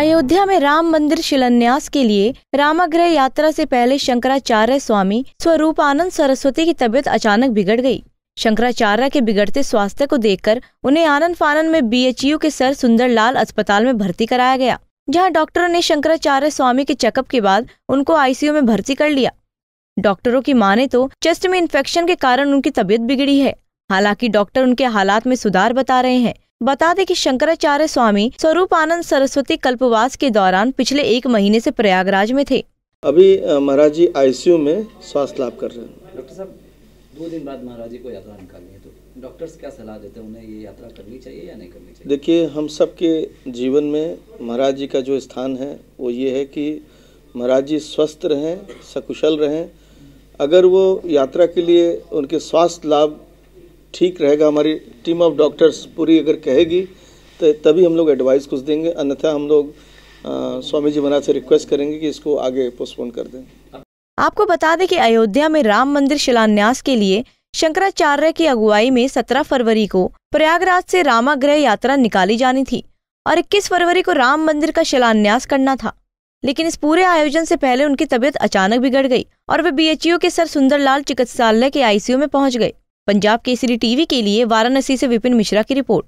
अयोध्या में राम मंदिर शिलान्यास के लिए रामाग्रह यात्रा से पहले शंकराचार्य स्वामी स्वरूपानंद सरस्वती की तबीयत अचानक बिगड़ गई शंकराचार्य के बिगड़ते स्वास्थ्य को देखकर उन्हें आनंद फानंद में बी के सर सुंदर लाल अस्पताल में भर्ती कराया गया जहाँ डॉक्टरों ने शंकराचार्य स्वामी के चेकअप के बाद उनको आईसीयू में भर्ती कर लिया डॉक्टरों की माने तो चेस्ट में इन्फेक्शन के कारण उनकी तबीयत बिगड़ी है हालांकि डॉक्टर उनके हालात में सुधार बता रहे हैं बता दें कि शंकराचार्य स्वामी स्वरूप आनंद सरस्वती कल्पवास के दौरान पिछले एक महीने से प्रयागराज में थे अभी महाराज जी आईसीयू में स्वास्थ्य लाभ कर रहे हैं डॉक्टर साहब दो दिन बाद महाराज जी को यात्रा निकालनी है तो डॉक्टर्स क्या सलाह देते हैं उन्हें ये यात्रा करनी चाहिए या नहीं करनी चाहिए देखिए हम सबके जीवन में महाराज जी का जो स्थान है वो ये है कि महाराज जी स्वस्थ रहें सकुशल रहें अगर वो यात्रा के लिए उनके स्वास्थ्य लाभ ठीक रहेगा हमारी टीम ऑफ डॉक्टर्स पूरी अगर कहेगी तो तभी हम लोग एडवाइस कुछ देंगे अन्यथा हम लोग स्वामी जी महाराज से रिक्वेस्ट करेंगे कि इसको आगे पोस्टपोन कर दें आपको बता दें कि अयोध्या में राम मंदिर शिलान्यास के लिए शंकराचार्य की अगुवाई में 17 फरवरी को प्रयागराज से रामाग्रह यात्रा निकाली जानी थी और 21 फरवरी को राम मंदिर का शिलान्यास करना था लेकिन इस पूरे आयोजन से पहले उनकी तबीयत अचानक बिगड़ गई और वे बीएचयू के सर सुंदरलाल चिकित्सालय के आईसीयू में पहुंच गए पंजाब केसरी टीवी के लिए वाराणसी से विपिन मिश्रा की रिपोर्ट